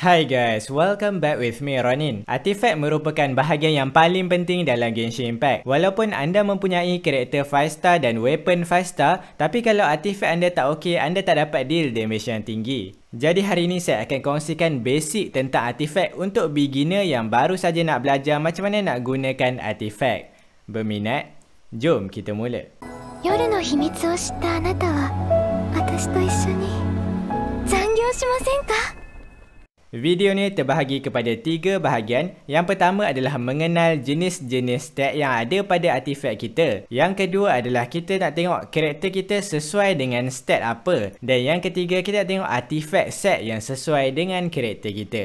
Hai guys, welcome back with me Ronin. Artifact merupakan bahagian yang paling penting dalam Genshin Impact. Walaupun anda mempunyai karakter 5 star dan weapon 5 star, tapi kalau artifact anda tak okey, anda tak dapat deal damage yang tinggi. Jadi hari ini saya akan kongsikan basic tentang artifact untuk beginner yang baru saja nak belajar macam mana nak gunakan artifact. Berminat? Jom kita mula. Yoru no himitsu o shitta anata wa atashi to issho ni zangyou shimasen ka? Video ni terbahagi kepada tiga bahagian. Yang pertama adalah mengenal jenis-jenis tag yang ada pada artifact kita. Yang kedua adalah kita nak tengok karakter kita sesuai dengan stat apa. Dan yang ketiga kita nak tengok artifact set yang sesuai dengan karakter kita.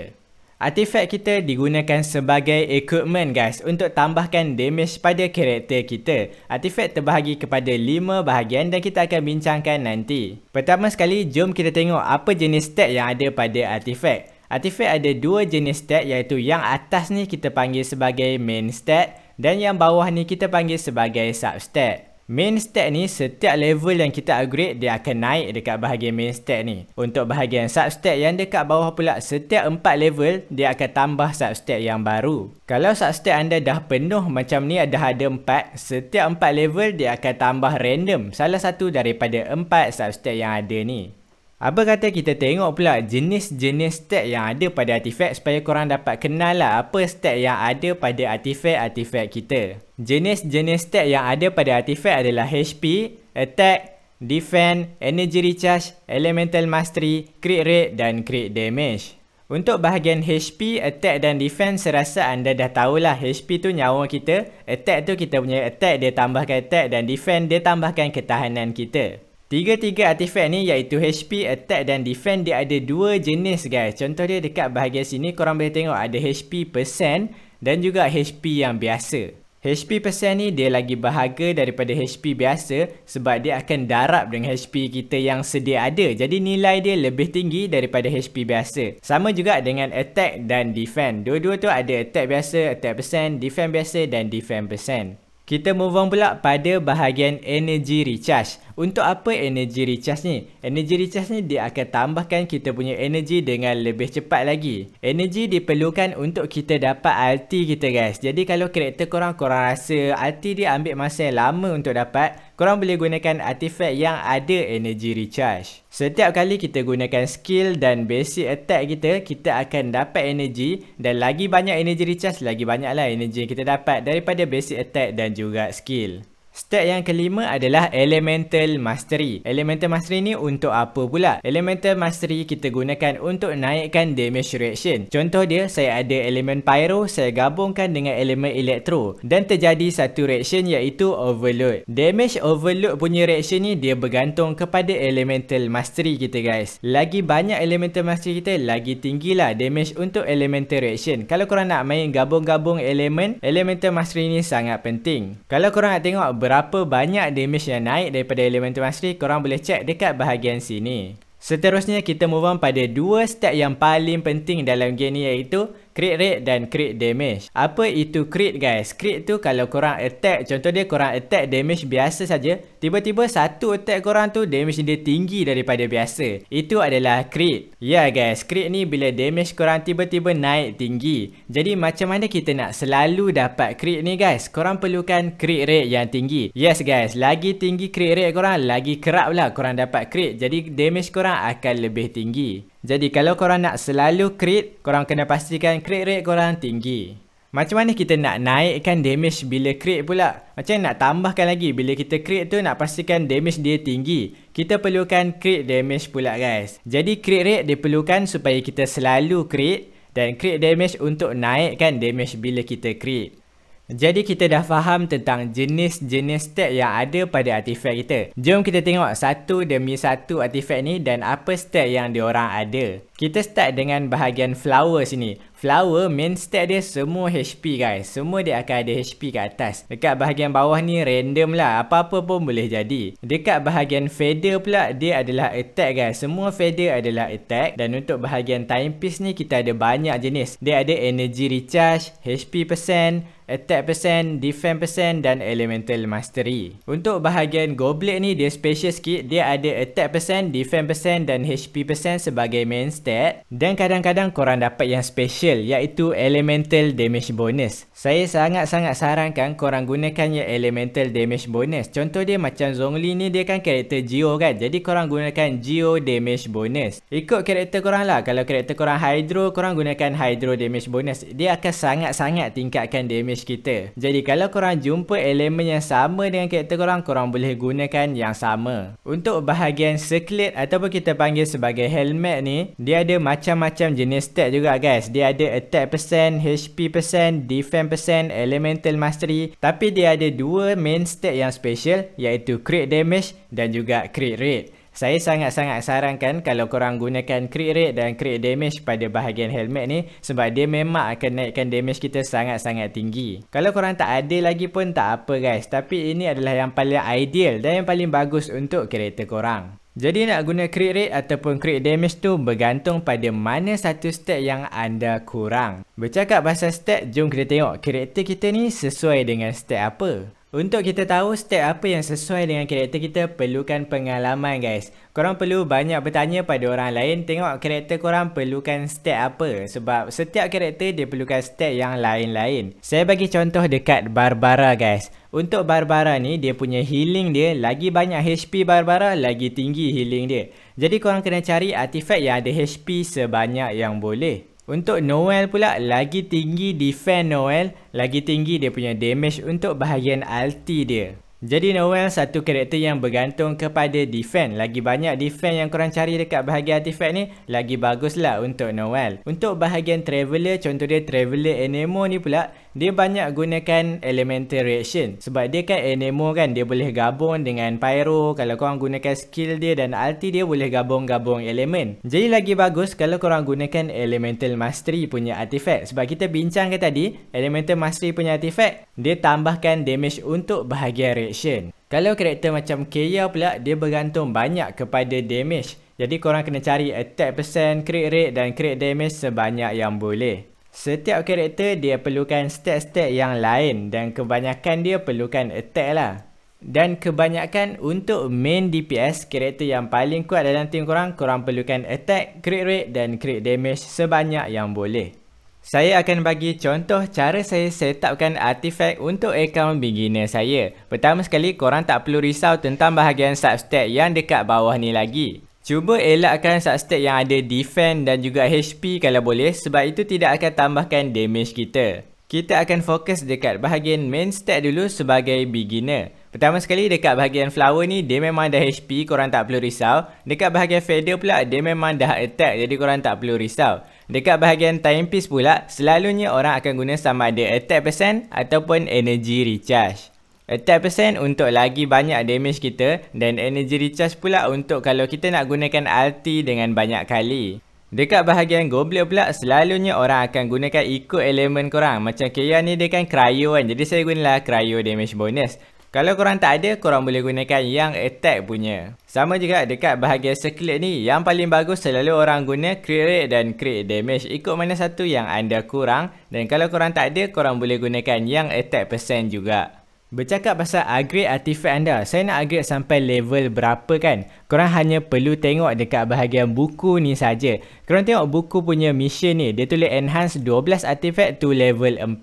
Artifact kita digunakan sebagai equipment guys untuk tambahkan damage pada karakter kita. Artifact terbahagi kepada 5 bahagian dan kita akan bincangkan nanti. Pertama sekali, jom kita tengok apa jenis stat yang ada pada artifact. Artifact ada dua jenis stat iaitu yang atas ni kita panggil sebagai main stat dan yang bawah ni kita panggil sebagai sub stat. Main stat ni setiap level yang kita upgrade dia akan naik dekat bahagian main stat ni. Untuk bahagian sub stat yang dekat bawah pula setiap 4 level dia akan tambah sub stat yang baru. Kalau sub stat anda dah penuh macam ni ada ada 4, setiap 4 level dia akan tambah random salah satu daripada 4 sub stat yang ada ni. Apa kata kita tengok pula jenis-jenis stack yang ada pada artifact supaya korang dapat kenal lah apa stack yang ada pada artifact-artifact kita. Jenis-jenis stack yang ada pada artifact adalah HP, Attack, Defend, Energy Recharge, Elemental Mastery, Crit Rate dan Crit Damage. Untuk bahagian HP, Attack dan Defend serasa anda dah tahulah HP tu nyawa kita, Attack tu kita punya Attack dia tambahkan Attack dan Defend dia tambahkan ketahanan kita. Tiga-tiga artifact ni iaitu HP, Attack dan Defend dia ada dua jenis guys. Contoh dia dekat bahagian sini korang boleh tengok ada HP persen dan juga HP yang biasa. HP persen ni dia lagi bahagia daripada HP biasa sebab dia akan darab dengan HP kita yang sedia ada. Jadi nilai dia lebih tinggi daripada HP biasa. Sama juga dengan Attack dan Defend. Dua-dua tu ada Attack biasa, Attack persen, Defend biasa dan Defend persen. Kita move on pula pada bahagian energy recharge. Untuk apa energy recharge ni? Energy recharge ni dia akan tambahkan kita punya energy dengan lebih cepat lagi. Energy diperlukan untuk kita dapat ulti kita guys. Jadi kalau karakter korang korang rasa ulti dia ambil masa yang lama untuk dapat, korang boleh gunakan artifact yang ada energy recharge. Setiap kali kita gunakan skill dan basic attack kita, kita akan dapat energy dan lagi banyak energy recharge, lagi banyaklah energy yang kita dapat daripada basic attack dan juga skill. Step yang kelima adalah Elemental Mastery. Elemental Mastery ni untuk apa pula? Elemental Mastery kita gunakan untuk naikkan damage reaction. Contoh dia, saya ada elemen Pyro, saya gabungkan dengan elemen Electro dan terjadi satu reaction iaitu Overload. Damage Overload punya reaction ni dia bergantung kepada Elemental Mastery kita guys. Lagi banyak Elemental Mastery kita, lagi tinggilah damage untuk Elemental Reaction. Kalau korang nak main gabung-gabung elemen, Elemental Mastery ni sangat penting. Kalau korang nak tengok berapa banyak damage yang naik daripada Elemental Mastery korang boleh check dekat bahagian sini. Seterusnya kita move on pada dua step yang paling penting dalam game ni iaitu crit rate dan crit damage. Apa itu crit guys? Crit tu kalau korang attack, contoh dia korang attack damage biasa saja, tiba-tiba satu attack korang tu damage dia tinggi daripada biasa. Itu adalah crit. Ya yeah, guys, crit ni bila damage korang tiba-tiba naik tinggi. Jadi macam mana kita nak selalu dapat crit ni guys? Korang perlukan crit rate yang tinggi. Yes guys, lagi tinggi crit rate korang, lagi kerap lah korang dapat crit. Jadi damage korang akan lebih tinggi. Jadi kalau korang nak selalu crit, korang kena pastikan crit rate korang tinggi. Macam mana kita nak naikkan damage bila crit pula? Macam nak tambahkan lagi bila kita crit tu nak pastikan damage dia tinggi. Kita perlukan crit damage pula guys. Jadi crit rate diperlukan supaya kita selalu crit dan crit damage untuk naikkan damage bila kita crit. Jadi kita dah faham tentang jenis-jenis tag yang ada pada artifact kita. Jom kita tengok satu demi satu artifact ni dan apa tag yang diorang ada. Kita start dengan bahagian flower sini. Flower main stat dia semua HP guys. Semua dia akan ada HP kat atas. Dekat bahagian bawah ni random lah. Apa-apa pun boleh jadi. Dekat bahagian feather pula dia adalah attack guys. Semua feather adalah attack. Dan untuk bahagian timepiece ni kita ada banyak jenis. Dia ada energy recharge, HP percent, attack percent, defense percent dan elemental mastery. Untuk bahagian goblet ni dia special sikit, dia ada attack percent, defense percent dan HP percent sebagai main stat dan kadang-kadang korang dapat yang special iaitu elemental damage bonus. Saya sangat-sangat sarankan korang gunakan yang elemental damage bonus. Contoh dia macam Zhongli ni dia kan karakter Geo kan. Jadi korang gunakan Geo damage bonus. Ikut karakter korang lah. Kalau karakter korang Hydro, korang gunakan Hydro damage bonus. Dia akan sangat-sangat tingkatkan damage jenis kita. Jadi kalau korang jumpa elemen yang sama dengan karakter korang, korang boleh gunakan yang sama. Untuk bahagian circlet ataupun kita panggil sebagai helmet ni, dia ada macam-macam jenis stat juga guys. Dia ada attack percent, HP percent, defense percent, elemental mastery. Tapi dia ada dua main stat yang special iaitu crit damage dan juga crit rate saya sangat-sangat sarankan kalau korang gunakan crit rate dan crit damage pada bahagian helmet ni sebab dia memang akan naikkan damage kita sangat-sangat tinggi. Kalau korang tak ada lagi pun tak apa guys tapi ini adalah yang paling ideal dan yang paling bagus untuk kereta korang. Jadi nak guna crit rate ataupun crit damage tu bergantung pada mana satu stat yang anda kurang. Bercakap pasal stat, jom kita tengok kereta kita ni sesuai dengan stat apa. Untuk kita tahu step apa yang sesuai dengan karakter kita perlukan pengalaman guys. Korang perlu banyak bertanya pada orang lain tengok karakter korang perlukan step apa sebab setiap karakter dia perlukan step yang lain-lain. Saya bagi contoh dekat Barbara guys. Untuk Barbara ni dia punya healing dia lagi banyak HP Barbara lagi tinggi healing dia. Jadi korang kena cari artifact yang ada HP sebanyak yang boleh. Untuk Noel pula lagi tinggi defend Noel, lagi tinggi dia punya damage untuk bahagian ulti dia. Jadi Noel satu karakter yang bergantung kepada defend. Lagi banyak defend yang korang cari dekat bahagian artifact ni, lagi baguslah untuk Noel. Untuk bahagian traveler, contoh dia traveler Anemo ni pula, dia banyak gunakan elemental reaction sebab dia kan enemo kan dia boleh gabung dengan pyro kalau korang gunakan skill dia dan ulti dia boleh gabung-gabung elemen jadi lagi bagus kalau korang gunakan elemental mastery punya artifact sebab kita bincang ke tadi elemental mastery punya artifact dia tambahkan damage untuk bahagian reaction kalau karakter macam Kaya pula dia bergantung banyak kepada damage jadi korang kena cari attack percent, crit rate dan crit damage sebanyak yang boleh. Setiap karakter dia perlukan stat-stat yang lain dan kebanyakan dia perlukan attack lah. Dan kebanyakan untuk main DPS, karakter yang paling kuat dalam tim korang, korang perlukan attack, crit rate dan crit damage sebanyak yang boleh. Saya akan bagi contoh cara saya setupkan artifact untuk account beginner saya. Pertama sekali, korang tak perlu risau tentang bahagian substat yang dekat bawah ni lagi. Cuba elakkan substat yang ada defend dan juga HP kalau boleh sebab itu tidak akan tambahkan damage kita. Kita akan fokus dekat bahagian main stat dulu sebagai beginner. Pertama sekali dekat bahagian flower ni dia memang dah HP korang tak perlu risau. Dekat bahagian fader pula dia memang dah attack jadi korang tak perlu risau. Dekat bahagian timepiece pula selalunya orang akan guna sama ada attack percent ataupun energy recharge. Attack 10% untuk lagi banyak damage kita dan energy recharge pula untuk kalau kita nak gunakan ulti dengan banyak kali. Dekat bahagian goblet pula selalunya orang akan gunakan ikut elemen korang. Macam Kaya ni dia kan cryo kan jadi saya gunalah cryo damage bonus. Kalau korang tak ada, korang boleh gunakan yang attack punya. Sama juga dekat bahagian circlet ni, yang paling bagus selalu orang guna create rate dan create damage ikut mana satu yang anda kurang. Dan kalau korang tak ada, korang boleh gunakan yang attack percent juga. Bercakap pasal upgrade artifact anda, saya nak upgrade sampai level berapa kan? Korang hanya perlu tengok dekat bahagian buku ni saja. Korang tengok buku punya mission ni, dia tulis enhance 12 artifact to level 4.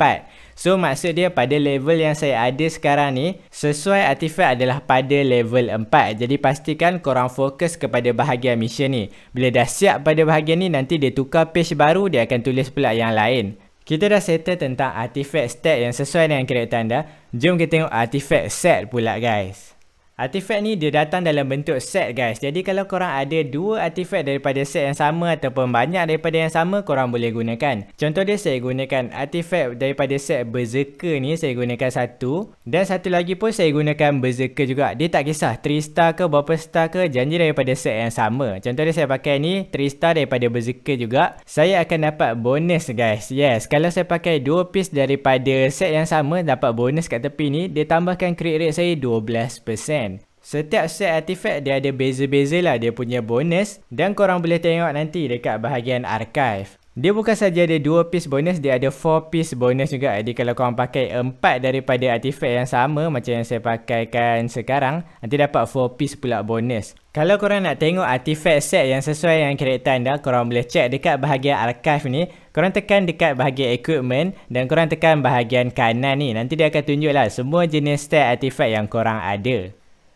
So maksud dia pada level yang saya ada sekarang ni, sesuai artifact adalah pada level 4. Jadi pastikan korang fokus kepada bahagian mission ni. Bila dah siap pada bahagian ni, nanti dia tukar page baru, dia akan tulis pula yang lain. Kita dah settle tentang artifact stat yang sesuai dengan karakter anda. Jom kita tengok artifact set pula guys. Artifact ni dia datang dalam bentuk set guys. Jadi kalau korang ada dua artifact daripada set yang sama ataupun banyak daripada yang sama korang boleh gunakan. Contoh dia saya gunakan artifact daripada set berserker ni saya gunakan satu dan satu lagi pun saya gunakan berserker juga. Dia tak kisah 3 star ke berapa star ke janji daripada set yang sama. Contoh dia saya pakai ni 3 star daripada berserker juga. Saya akan dapat bonus guys. Yes, kalau saya pakai dua piece daripada set yang sama dapat bonus kat tepi ni dia tambahkan crit rate saya 12%. Setiap set artifact dia ada beza-beza lah dia punya bonus dan korang boleh tengok nanti dekat bahagian archive. Dia bukan saja ada 2 piece bonus, dia ada 4 piece bonus juga. Jadi kalau korang pakai 4 daripada artifact yang sama macam yang saya pakaikan sekarang, nanti dapat 4 piece pula bonus. Kalau korang nak tengok artifact set yang sesuai dengan karakter anda, korang boleh check dekat bahagian archive ni. Korang tekan dekat bahagian equipment dan korang tekan bahagian kanan ni. Nanti dia akan tunjuk lah semua jenis set artifact yang korang ada.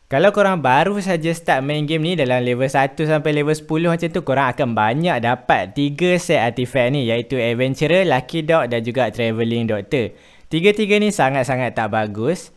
Kalau korang baru saja start main game ni dalam level 1 sampai level 10 macam tu korang akan banyak dapat 3 set artifact ni iaitu Adventurer, Lucky Dog dan juga Travelling Doctor. Tiga-tiga ni sangat-sangat tak bagus.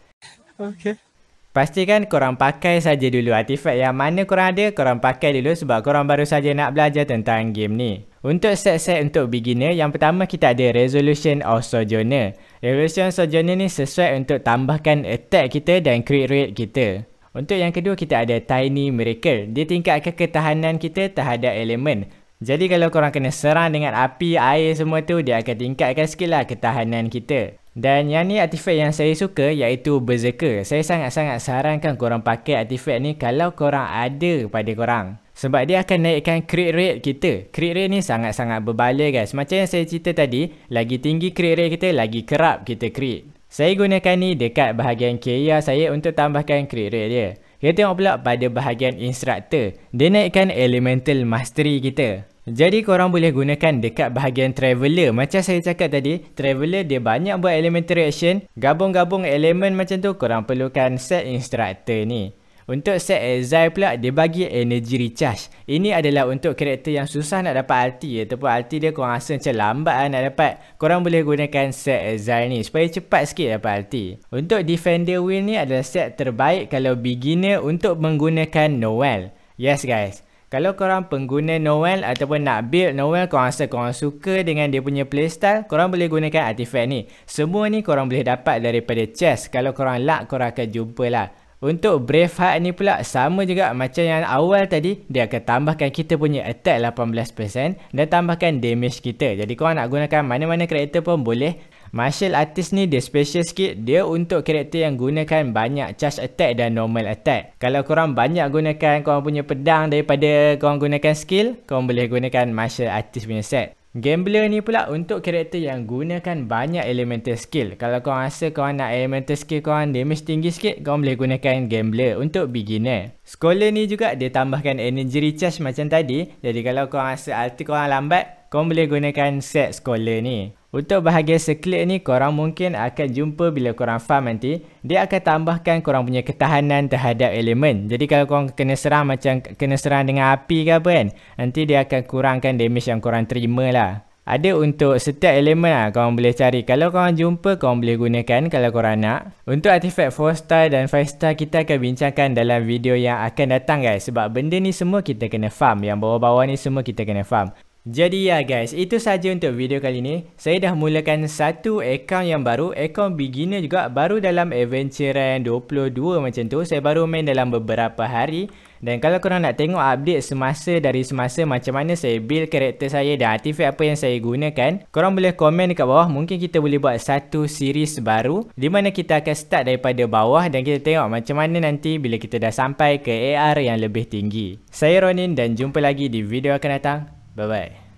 Okay. Pastikan korang pakai saja dulu artifact yang mana korang ada, korang pakai dulu sebab korang baru saja nak belajar tentang game ni. Untuk set-set untuk beginner, yang pertama kita ada Resolution of Sojourner. Resolution of Sojourner ni sesuai untuk tambahkan attack kita dan crit rate kita. Untuk yang kedua kita ada Tiny Miracle. Dia tingkatkan ketahanan kita terhadap elemen. Jadi kalau korang kena serang dengan api, air semua tu dia akan tingkatkan sikit lah ketahanan kita. Dan yang ni artifact yang saya suka iaitu Berserker. Saya sangat-sangat sarankan korang pakai artifact ni kalau korang ada pada korang. Sebab dia akan naikkan crit rate kita. Crit rate ni sangat-sangat berbaloi guys. Macam yang saya cerita tadi, lagi tinggi crit rate kita, lagi kerap kita crit. Saya gunakan ni dekat bahagian kaya saya untuk tambahkan crit rate dia. Kita tengok pula pada bahagian instructor. Dia naikkan elemental mastery kita. Jadi korang boleh gunakan dekat bahagian traveler. Macam saya cakap tadi, traveler dia banyak buat elemental reaction. Gabung-gabung elemen macam tu korang perlukan set instructor ni. Untuk set Xai pula dia bagi energy recharge. Ini adalah untuk karakter yang susah nak dapat ulti ya. ataupun ulti dia korang rasa macam lambat lah nak dapat. Korang boleh gunakan set Xai ni supaya cepat sikit dapat ulti. Untuk defender wheel ni adalah set terbaik kalau beginner untuk menggunakan Noel. Yes guys. Kalau korang pengguna Noel ataupun nak build Noel korang rasa korang suka dengan dia punya playstyle korang boleh gunakan artifact ni. Semua ni korang boleh dapat daripada chest. Kalau korang luck korang akan jumpa lah. Untuk Braveheart ni pula sama juga macam yang awal tadi dia akan tambahkan kita punya attack 18% dan tambahkan damage kita. Jadi korang nak gunakan mana-mana karakter pun boleh. Martial Artist ni dia special sikit. Dia untuk karakter yang gunakan banyak charge attack dan normal attack. Kalau korang banyak gunakan korang punya pedang daripada korang gunakan skill, korang boleh gunakan Martial Artist punya set. Gambler ni pula untuk karakter yang gunakan banyak elemental skill. Kalau kau rasa kau nak elemental skill kau damage tinggi sikit, kau boleh gunakan gambler untuk beginner. Scholar ni juga dia tambahkan energy recharge macam tadi. Jadi kalau kau rasa ulti kau lambat, kau boleh gunakan set scholar ni. Untuk bahagian seklik ni korang mungkin akan jumpa bila korang farm nanti Dia akan tambahkan korang punya ketahanan terhadap elemen Jadi kalau korang kena serang macam kena serang dengan api ke apa kan Nanti dia akan kurangkan damage yang korang terima lah ada untuk setiap elemen lah korang boleh cari Kalau korang jumpa korang boleh gunakan kalau korang nak Untuk artifact 4 star dan 5 star kita akan bincangkan dalam video yang akan datang guys Sebab benda ni semua kita kena farm Yang bawah-bawah ni semua kita kena farm jadi ya guys, itu sahaja untuk video kali ini. Saya dah mulakan satu akaun yang baru, akaun beginner juga baru dalam Adventure adventurean 22 macam tu. Saya baru main dalam beberapa hari. Dan kalau korang nak tengok update semasa dari semasa macam mana saya build karakter saya dan artifact apa yang saya gunakan Korang boleh komen dekat bawah mungkin kita boleh buat satu series baru Di mana kita akan start daripada bawah dan kita tengok macam mana nanti bila kita dah sampai ke AR yang lebih tinggi Saya Ronin dan jumpa lagi di video akan datang 拜拜。